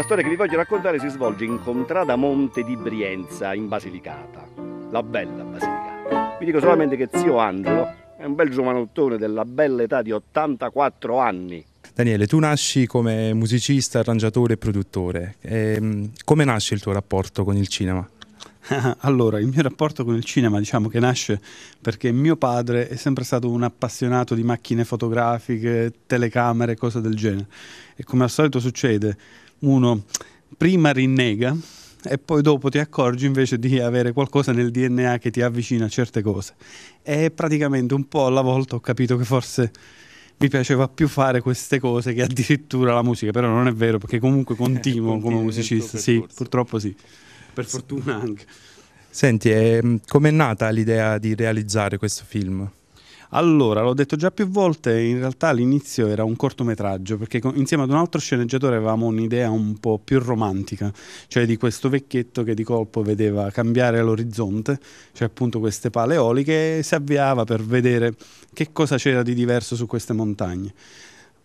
La storia che vi voglio raccontare si svolge in Contrada Monte di Brienza, in Basilicata, la bella Basilicata. Vi dico solamente che zio Angelo è un bel giovanottone della bella età di 84 anni. Daniele, tu nasci come musicista, arrangiatore e produttore. E, ehm, come nasce il tuo rapporto con il cinema? allora, il mio rapporto con il cinema, diciamo che nasce perché mio padre è sempre stato un appassionato di macchine fotografiche, telecamere, cose del genere. E come al solito succede, uno prima rinnega e poi dopo ti accorgi invece di avere qualcosa nel DNA che ti avvicina a certe cose. E praticamente un po' alla volta ho capito che forse mi piaceva più fare queste cose che addirittura la musica, però non è vero perché comunque continuo, eh, continuo come musicista, sì, purtroppo sì per fortuna anche. Senti, eh, com'è nata l'idea di realizzare questo film? Allora, l'ho detto già più volte, in realtà all'inizio era un cortometraggio, perché insieme ad un altro sceneggiatore avevamo un'idea un po' più romantica, cioè di questo vecchietto che di colpo vedeva cambiare l'orizzonte, cioè appunto queste pale eoliche, e si avviava per vedere che cosa c'era di diverso su queste montagne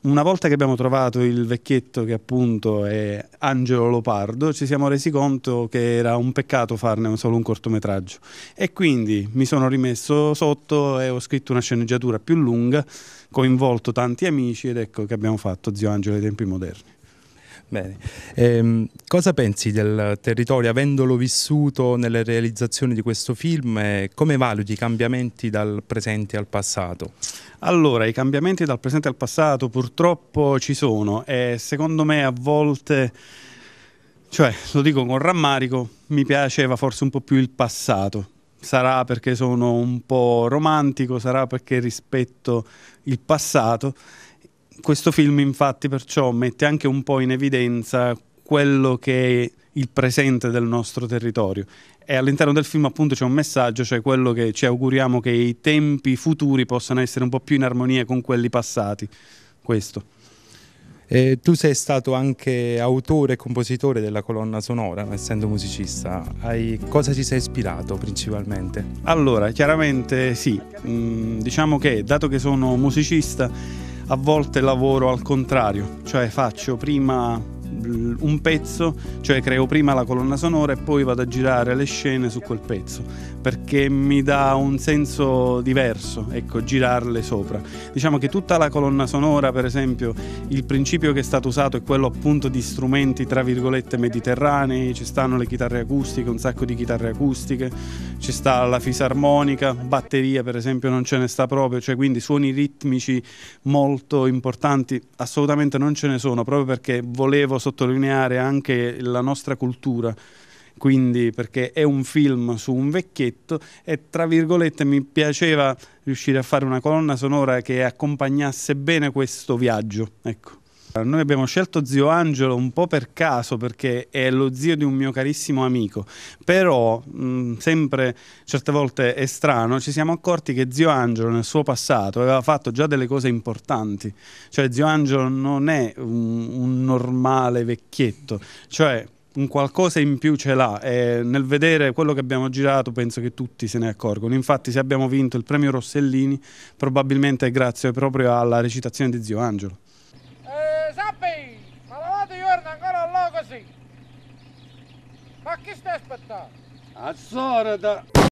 una volta che abbiamo trovato il vecchietto che appunto è Angelo Lopardo, ci siamo resi conto che era un peccato farne solo un cortometraggio e quindi mi sono rimesso sotto e ho scritto una sceneggiatura più lunga, coinvolto tanti amici ed ecco che abbiamo fatto Zio Angelo ai tempi moderni. Bene. Eh, cosa pensi del territorio, avendolo vissuto nelle realizzazioni di questo film, eh, come valuti i cambiamenti dal presente al passato? Allora, i cambiamenti dal presente al passato purtroppo ci sono e secondo me a volte, cioè lo dico con rammarico, mi piaceva forse un po' più il passato, sarà perché sono un po' romantico, sarà perché rispetto il passato questo film infatti perciò mette anche un po' in evidenza quello che è il presente del nostro territorio e all'interno del film appunto c'è un messaggio, cioè quello che ci auguriamo che i tempi futuri possano essere un po' più in armonia con quelli passati. Questo. E tu sei stato anche autore e compositore della colonna sonora, essendo musicista. Hai... cosa ci sei ispirato principalmente? Allora, chiaramente sì. Mm, diciamo che, dato che sono musicista, a volte lavoro al contrario, cioè faccio prima un pezzo, cioè creo prima la colonna sonora e poi vado a girare le scene su quel pezzo, perché mi dà un senso diverso, ecco, girarle sopra. Diciamo che tutta la colonna sonora, per esempio, il principio che è stato usato è quello appunto di strumenti tra virgolette mediterranei, ci stanno le chitarre acustiche, un sacco di chitarre acustiche, ci sta la fisarmonica, batteria per esempio non ce ne sta proprio, cioè quindi suoni ritmici molto importanti assolutamente non ce ne sono, proprio perché volevo sottolineare anche la nostra cultura quindi perché è un film su un vecchietto e tra virgolette mi piaceva riuscire a fare una colonna sonora che accompagnasse bene questo viaggio. Ecco. Noi abbiamo scelto zio Angelo un po' per caso perché è lo zio di un mio carissimo amico, però mh, mm, sempre certe volte è strano, ci siamo accorti che zio Angelo nel suo passato aveva fatto già delle cose importanti, cioè zio Angelo non è un, un normale vecchietto, cioè un qualcosa in più ce l'ha e nel vedere quello che abbiamo girato penso che tutti se ne accorgono. Infatti se abbiamo vinto il premio Rossellini probabilmente è grazie proprio alla recitazione di Zio Angelo. que Bak está despetta! A sonra da...